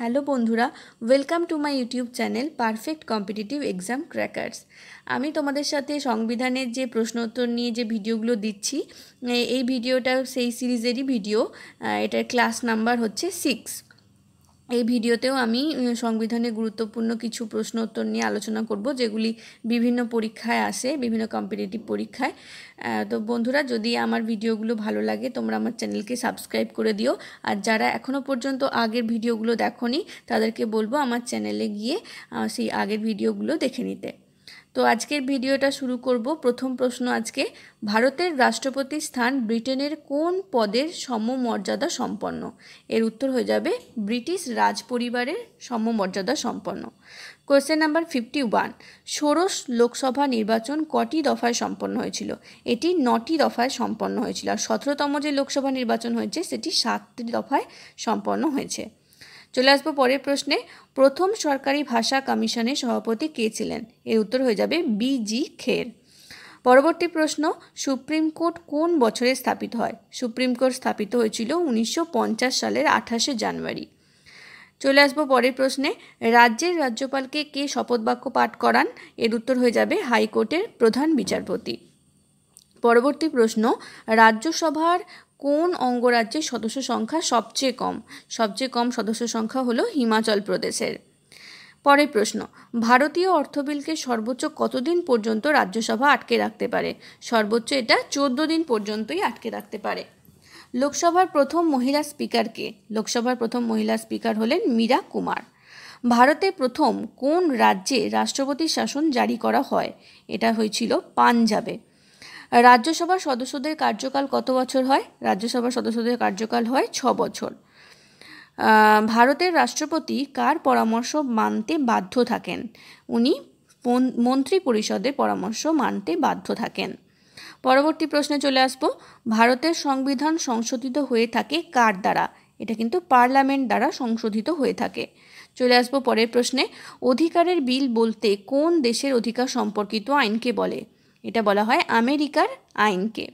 hello বন্ধুরা welcome to my YouTube channel perfect competitive exam crackers আমি তোমাদের সাথে সংবিধানের যে প্রশ্নোত্তর নিয়ে যে ভিডিওগুলো দিচ্ছি এই ভিডিওটা সেই সিরিজেরই ভিডিও এটার ক্লাস নাম্বার হচ্ছে সিক্স এই ভিডিওতেও আমি সংবিধানে গুরুত্বপূর্ণ কিছু প্রশ্ন উত্তর নিয়ে আলোচনা করব যেগুলি বিভিন্ন পরীক্ষায় আসে বিভিন্ন কম্পিটিটিভ পরীক্ষায় তো বন্ধুরা যদি আমার ভিডিওগুলো ভালো লাগে তোমরা আমার চ্যানেলকে সাবস্ক্রাইব করে দিও আর যারা এখনও পর্যন্ত আগের ভিডিওগুলো দেখনি তাদেরকে বলবো আমার চ্যানেলে গিয়ে সেই আগের ভিডিওগুলো দেখে নিতে তো আজকের ভিডিওটা শুরু করব প্রথম প্রশ্ন আজকে ভারতের রাষ্ট্রপতি স্থান ব্রিটেনের কোন পদের সমমর্যাদা সম্পন্ন এর উত্তর হয়ে যাবে ব্রিটিশ রাজ পরিবারের সমমর্যাদা সম্পন্ন কোয়েশ্চেন নাম্বার ফিফটি ওয়ান ষোড়শ লোকসভা নির্বাচন কটি দফায় সম্পন্ন হয়েছিল এটি নটি দফায় সম্পন্ন হয়েছিল আর সতেরোতম যে লোকসভা নির্বাচন হয়েছে সেটি সাতটি দফায় সম্পন্ন হয়েছে চলে আসবো পরের প্রশ্নে প্রথম সরকারি ভাষা কমিশনের সভাপতি কে ছিলেন এর উত্তর হয়ে যাবে বিজি খের পরবর্তী প্রশ্ন সুপ্রিম কোর্ট কোন বছরে স্থাপিত হয় সুপ্রিম কোর্ট স্থাপিত হয়েছিল উনিশশো সালের আঠাশে জানুয়ারি চলে আসবো পরের প্রশ্নে রাজ্যের রাজ্যপালকে কে শপথ বাক্য পাঠ করান এর উত্তর হয়ে যাবে হাইকোর্টের প্রধান বিচারপতি পরবর্তী প্রশ্ন রাজ্যসভার কোন অঙ্গরাজ্যের সদস্য সংখ্যা সবচেয়ে কম সবচেয়ে কম সদস্য সংখ্যা হলো হিমাচল প্রদেশের পরের প্রশ্ন ভারতীয় অর্থবিলকে সর্বোচ্চ কতদিন পর্যন্ত রাজ্যসভা আটকে রাখতে পারে সর্বোচ্চ এটা চোদ্দ দিন পর্যন্তই আটকে রাখতে পারে লোকসভার প্রথম মহিলা স্পিকারকে লোকসভার প্রথম মহিলা স্পিকার হলেন মীরা কুমার ভারতে প্রথম কোন রাজ্যে রাষ্ট্রপতি শাসন জারি করা হয় এটা হয়েছিল পাঞ্জাবে রাজ্যসভার সদস্যদের কার্যকাল কত বছর হয় রাজ্যসভার সদস্যদের কার্যকাল হয় ছ বছর ভারতের রাষ্ট্রপতি কার পরামর্শ মানতে বাধ্য থাকেন উনি মন্ত্রী পরিষদের পরামর্শ মানতে বাধ্য থাকেন পরবর্তী প্রশ্নে চলে আসব ভারতের সংবিধান সংশোধিত হয়ে থাকে কার দ্বারা এটা কিন্তু পার্লামেন্ট দ্বারা সংশোধিত হয়ে থাকে চলে আসবো পরের প্রশ্নে অধিকারের বিল বলতে কোন দেশের অধিকার সম্পর্কিত আইনকে বলে এটা বলা হয় আমেরিকার আইনকে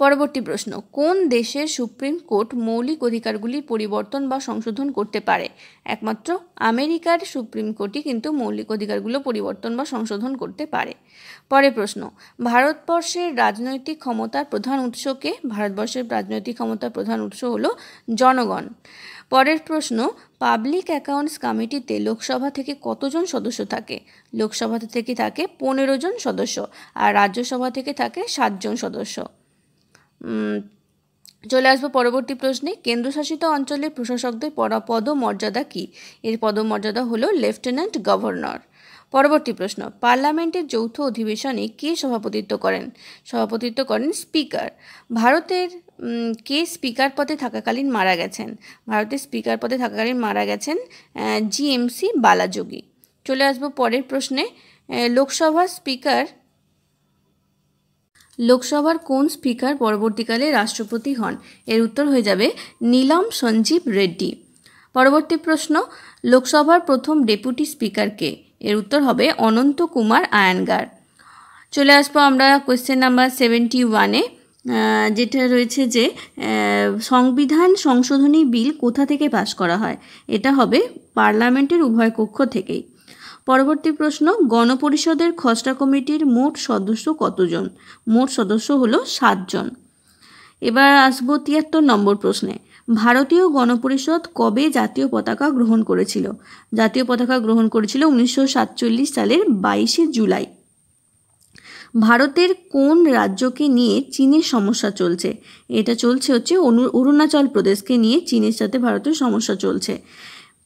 পরবর্তী প্রশ্ন কোন দেশের সুপ্রিম কোর্ট মৌলিক অধিকারগুলি পরিবর্তন বা সংশোধন করতে পারে একমাত্র আমেরিকার সুপ্রিম কোর্টই কিন্তু মৌলিক অধিকারগুলো পরিবর্তন বা সংশোধন করতে পারে পরে প্রশ্ন ভারতবর্ষের রাজনৈতিক ক্ষমতার প্রধান উৎসকে ভারতবর্ষের রাজনৈতিক ক্ষমতার প্রধান উৎস হলো জনগণ পরের প্রশ্ন পাবলিক অ্যাকাউন্টস কমিটিতে লোকসভা থেকে কতজন সদস্য থাকে লোকসভা থেকে থাকে পনেরো জন সদস্য আর রাজ্যসভা থেকে থাকে সাতজন সদস্য চলে আসবো পরবর্তী প্রশ্নে কেন্দ্রশাসিত অঞ্চলের প্রশাসকদের পরা মর্যাদা কী এর পদমর্যাদা হল লেফটেন্যান্ট গভর্নর পরবর্তী প্রশ্ন পার্লামেন্টের যৌথ অধিবেশনে কে সভাপতিত্ব করেন সভাপতিত্ব করেন স্পিকার ভারতের কে স্পিকার পদে থাকাকালীন মারা গেছেন ভারতের স্পিকার পদে থাকাকালীন মারা গেছেন জিএমসি বালাযোগী চলে আসবো পরের প্রশ্নে লোকসভা স্পিকার লোকসভার কোন স্পিকার পরবর্তীকালে রাষ্ট্রপতি হন এর উত্তর হয়ে যাবে নীলম সঞ্জীব রেড্ডি পরবর্তী প্রশ্ন লোকসভার প্রথম ডেপুটি স্পিকার কে এর উত্তর হবে অনন্ত কুমার আয়ানগার চলে আসবো আমরা কোয়েশ্চেন নাম্বার সেভেন্টি ওয়ানে যেটা রয়েছে যে সংবিধান সংশোধনী বিল কোথা থেকে পাশ করা হয় এটা হবে পার্লামেন্টের উভয় কক্ষ থেকেই পরবর্তী প্রশ্ন গণপরিষদের খসড়া কমিটির মোট সদস্য কতজন মোট সদস্য হলো সাতজন এবার আসবো তিয়াত্তর নম্বর প্রশ্নে ভারতীয় গণপরিষদ কবে জাতীয় পতাকা গ্রহণ করেছিল জাতীয় পতাকা গ্রহণ করেছিল উনিশশো সালের বাইশে জুলাই ভারতের কোন রাজ্যকে নিয়ে চীনের সমস্যা চলছে এটা চলছে হচ্ছে অরুণাচল প্রদেশকে নিয়ে চীনের সাথে ভারতের সমস্যা চলছে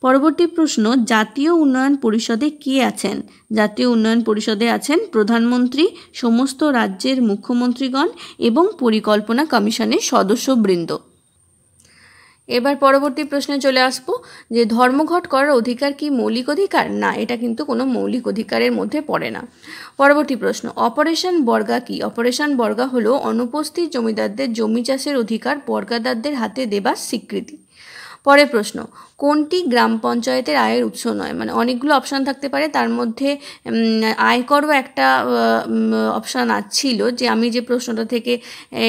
পরবর্তী প্রশ্ন জাতীয় উন্নয়ন পরিষদে কে আছেন জাতীয় উন্নয়ন পরিষদে আছেন প্রধানমন্ত্রী সমস্ত রাজ্যের মুখ্যমন্ত্রীগণ এবং পরিকল্পনা কমিশনের সদস্যবৃন্দ এবার পরবর্তী প্রশ্নে চলে আসব যে ধর্মঘট করার অধিকার কি মৌলিক অধিকার না এটা কিন্তু কোনো মৌলিক অধিকারের মধ্যে পড়ে না পরবর্তী প্রশ্ন অপারেশন বর্গা কি অপারেশন বর্গা হলো অনুপস্থিত জমিদারদের জমি চাষের অধিকার বর্গাদারদের হাতে দেবার স্বীকৃতি পরের প্রশ্ন কোনটি গ্রাম পঞ্চায়েতের আয়ের উৎস নয় মানে অনেকগুলো অপশান থাকতে পারে তার মধ্যে আয়করও একটা অপশান ছিল যে আমি যে প্রশ্নটা থেকে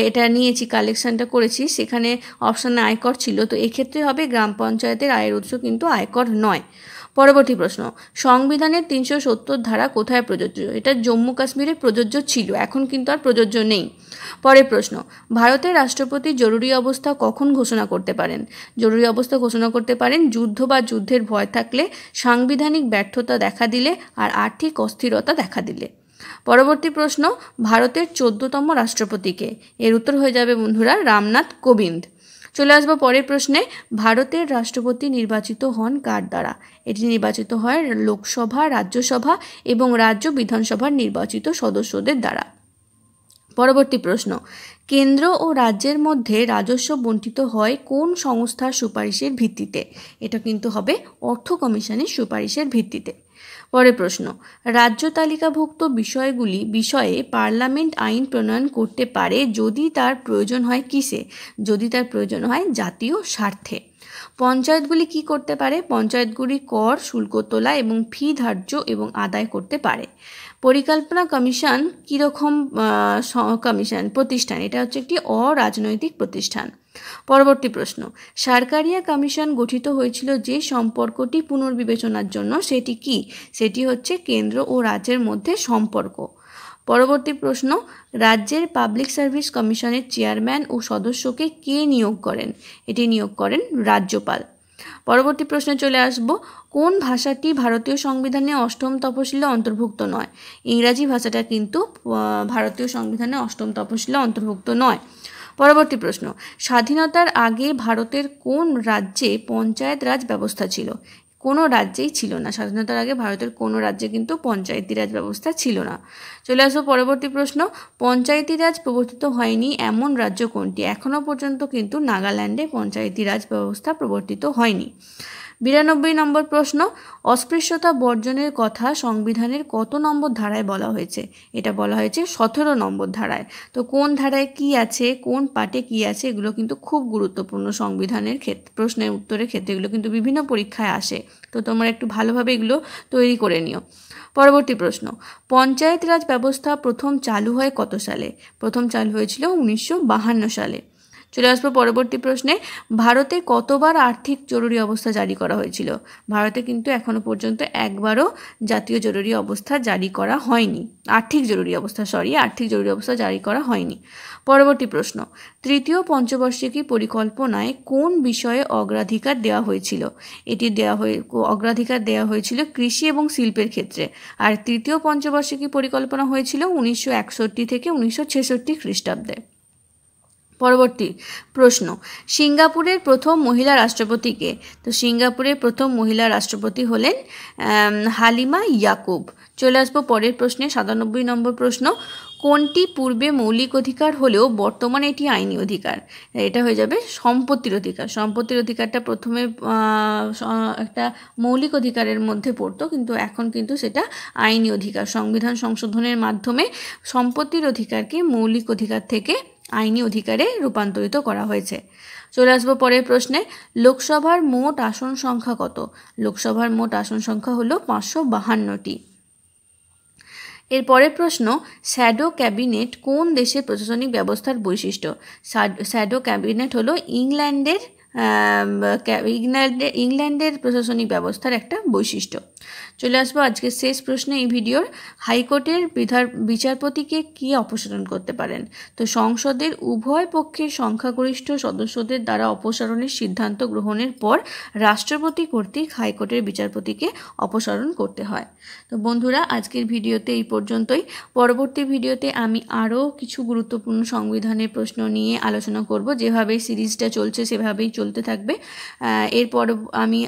এটা নিয়েছি কালেকশানটা করেছি সেখানে অপশানে আয়কর ছিল তো এক্ষেত্রে হবে গ্রাম পঞ্চায়েতের আয়ের উৎস কিন্তু আয়কর নয় পরবর্তী প্রশ্ন সংবিধানের তিনশো সত্তর ধারা কোথায় প্রযোজ্য এটা জম্মু কাশ্মীরে প্রযোজ্য ছিল এখন কিন্তু আর প্রযোজ্য নেই পরের প্রশ্ন ভারতের রাষ্ট্রপতি জরুরি অবস্থা কখন ঘোষণা করতে পারেন জরুরি অবস্থা ঘোষণা করতে পারেন যুদ্ধ বা যুদ্ধের ভয় থাকলে সাংবিধানিক ব্যর্থতা দেখা দিলে আর আর্থিক অস্থিরতা দেখা দিলে পরবর্তী প্রশ্ন ভারতের চোদ্দতম রাষ্ট্রপতিকে এর উত্তর হয়ে যাবে বন্ধুরা রামনাথ কোবিন্দ চলে আসবো পরের প্রশ্নে ভারতের রাষ্ট্রপতি নির্বাচিত হন কার দ্বারা এটি নির্বাচিত হয় লোকসভা রাজ্যসভা এবং রাজ্য বিধানসভার নির্বাচিত সদস্যদের দ্বারা পরবর্তী প্রশ্ন কেন্দ্র ও রাজ্যের মধ্যে রাজস্ব বণ্টিত হয় কোন সংস্থার সুপারিশের ভিত্তিতে এটা কিন্তু হবে অর্থ কমিশনের সুপারিশের ভিত্তিতে পরে প্রশ্ন রাজ্য তালিকাভুক্ত বিষয়গুলি বিষয়ে পার্লামেন্ট আইন প্রণয়ন করতে পারে যদি তার প্রয়োজন হয় কিসে যদি তার প্রয়োজন হয় জাতীয় স্বার্থে পঞ্চায়েতগুলি কি করতে পারে পঞ্চায়েতগুলি কর শুল্ক তোলা এবং ফি ধার্য এবং আদায় করতে পারে পরিকল্পনা কমিশন কীরকম কমিশন প্রতিষ্ঠান এটা হচ্ছে একটি অরাজনৈতিক প্রতিষ্ঠান পরবর্তী প্রশ্ন সারকারিয়া কমিশন গঠিত হয়েছিল যে সম্পর্কটি পুনর্বিবেচনার জন্য সেটি কি সেটি হচ্ছে কেন্দ্র ও রাজ্যের মধ্যে সম্পর্ক পরবর্তী প্রশ্ন রাজ্যের পাবলিক সার্ভিস কমিশনের চেয়ারম্যান ও সদস্যকে কে নিয়োগ করেন এটি নিয়োগ করেন রাজ্যপাল পরবর্তী প্রশ্নে চলে আসব কোন ভাষাটি ভারতীয় সংবিধানে অষ্টম তপশিলে অন্তর্ভুক্ত নয় ইংরাজি ভাষাটা কিন্তু ভারতীয় সংবিধানে অষ্টম তপশিলে অন্তর্ভুক্ত নয় পরবর্তী প্রশ্ন স্বাধীনতার আগে ভারতের কোন রাজ্যে পঞ্চায়েত রাজ ব্যবস্থা ছিল কোনো রাজ্যেই ছিল না স্বাধীনতার আগে ভারতের কোনো রাজ্যে কিন্তু পঞ্চায়েতি রাজ ব্যবস্থা ছিল না চলে আসবো পরবর্তী প্রশ্ন পঞ্চায়েতি রাজ প্রবর্তিত হয়নি এমন রাজ্য কোনটি এখনও পর্যন্ত কিন্তু নাগাল্যান্ডে পঞ্চায়েতি রাজ ব্যবস্থা প্রবর্তিত হয়নি বিরানব্বই নম্বর প্রশ্ন অস্পৃশ্যতা বর্জনের কথা সংবিধানের কত নম্বর ধারায় বলা হয়েছে এটা বলা হয়েছে সতেরো নম্বর ধারায় তো কোন ধারায় কি আছে কোন পাটে কি আছে এগুলো কিন্তু খুব গুরুত্বপূর্ণ সংবিধানের ক্ষেত্রে প্রশ্নের উত্তরের ক্ষেত্রে এগুলো কিন্তু বিভিন্ন পরীক্ষায় আসে তো তোমরা একটু ভালোভাবে এগুলো তৈরি করে নিও পরবর্তী প্রশ্ন পঞ্চায়েত রাজ ব্যবস্থা প্রথম চালু হয় কত সালে প্রথম চালু হয়েছিল উনিশশো সালে চলে আসবো পরবর্তী প্রশ্নে ভারতে কতবার আর্থিক জরুরি অবস্থা জারি করা হয়েছিল ভারতে কিন্তু এখনো পর্যন্ত একবারও জাতীয় জরুরি অবস্থা জারি করা হয়নি আর্থিক জরুরি অবস্থা সরি আর্থিক জরুরি অবস্থা জারি করা হয়নি পরবর্তী প্রশ্ন তৃতীয় পঞ্চবার্ষিকী পরিকল্পনায় কোন বিষয়ে অগ্রাধিকার দেওয়া হয়েছিল এটি দেওয়া হয়ে অগ্রাধিকার দেওয়া হয়েছিল কৃষি এবং শিল্পের ক্ষেত্রে আর তৃতীয় পঞ্চবার্ষিকী পরিকল্পনা হয়েছিল উনিশশো একষট্টি থেকে উনিশশো ছেষট্টি খ্রিস্টাব্দে পরবর্তী প্রশ্ন সিঙ্গাপুরের প্রথম মহিলা রাষ্ট্রপতিকে তো সিঙ্গাপুরের প্রথম মহিলা রাষ্ট্রপতি হলেন হালিমা ইয়াকুব চলে আসবো পরের প্রশ্নে সাতানব্বই নম্বর প্রশ্ন কোনটি পূর্বে মৌলিক অধিকার হলেও বর্তমানে এটি আইনি অধিকার এটা হয়ে যাবে সম্পত্তির অধিকার সম্পত্তির অধিকারটা প্রথমে একটা মৌলিক অধিকারের মধ্যে পড়তো কিন্তু এখন কিন্তু সেটা আইনি অধিকার সংবিধান সংশোধনের মাধ্যমে সম্পত্তির অধিকারকে মৌলিক অধিকার থেকে আইনি অধিকারে রূপান্তরিত করা হয়েছে চলে আসবো পরের প্রশ্নে লোকসভার মোট আসন সংখ্যা কত লোকসভার মোট আসন সংখ্যা হলো পাঁচশো বাহান্নটি এর পরের প্রশ্ন স্যাডো ক্যাবিনেট কোন দেশের প্রশাসনিক ব্যবস্থার বৈশিষ্ট্য স্যাডো ক্যাবিনেট হলো ইংল্যান্ডের ইংল্যান্ডের ইংল্যান্ডের প্রশাসনিক ব্যবস্থার একটা বৈশিষ্ট্য চলে আসবো আজকের শেষ প্রশ্নে এই ভিডিওর হাইকোর্টের বিধার বিচারপতিকে কি অপসারণ করতে পারেন তো সংসদের উভয় পক্ষের সংখ্যাগরিষ্ঠ সদস্যদের দ্বারা অপসারণের সিদ্ধান্ত গ্রহণের পর রাষ্ট্রপতি কর্তৃক হাইকোর্টের বিচারপতিকে অপসারণ করতে হয় তো বন্ধুরা আজকের ভিডিওতে এই পর্যন্তই পরবর্তী ভিডিওতে আমি আরও কিছু গুরুত্বপূর্ণ সংবিধানের প্রশ্ন নিয়ে আলোচনা করব যেভাবে সিরিজটা চলছে সেভাবেই চলতে থাকবে এরপর আমি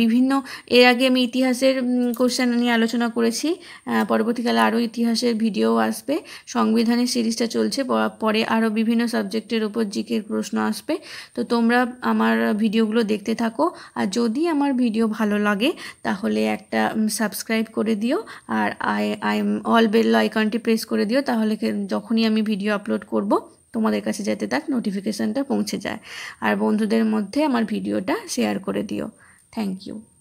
বিভিন্ন এর আগে আমি ইতিহাসের কোশ্চেন নিয়ে আলোচনা করেছি পরবর্তীকালে আরও ইতিহাসের ভিডিও আসবে সংবিধানের সিরিজটা চলছে পরে আরও বিভিন্ন সাবজেক্টের ওপর জিকের প্রশ্ন আসবে তো তোমরা আমার ভিডিওগুলো দেখতে থাকো আর যদি আমার ভিডিও ভালো লাগে তাহলে একটা সাবস্ক্রাইব করে দিও আর আই আই অল বেল আইকনটি প্রেস করে দিও তাহলে যখনই আমি ভিডিও আপলোড করব তোমাদের কাছে যাতে তার নোটিফিকেশানটা পৌঁছে যায় আর বন্ধুদের মধ্যে আমার ভিডিওটা শেয়ার করে দিও থ্যাংক ইউ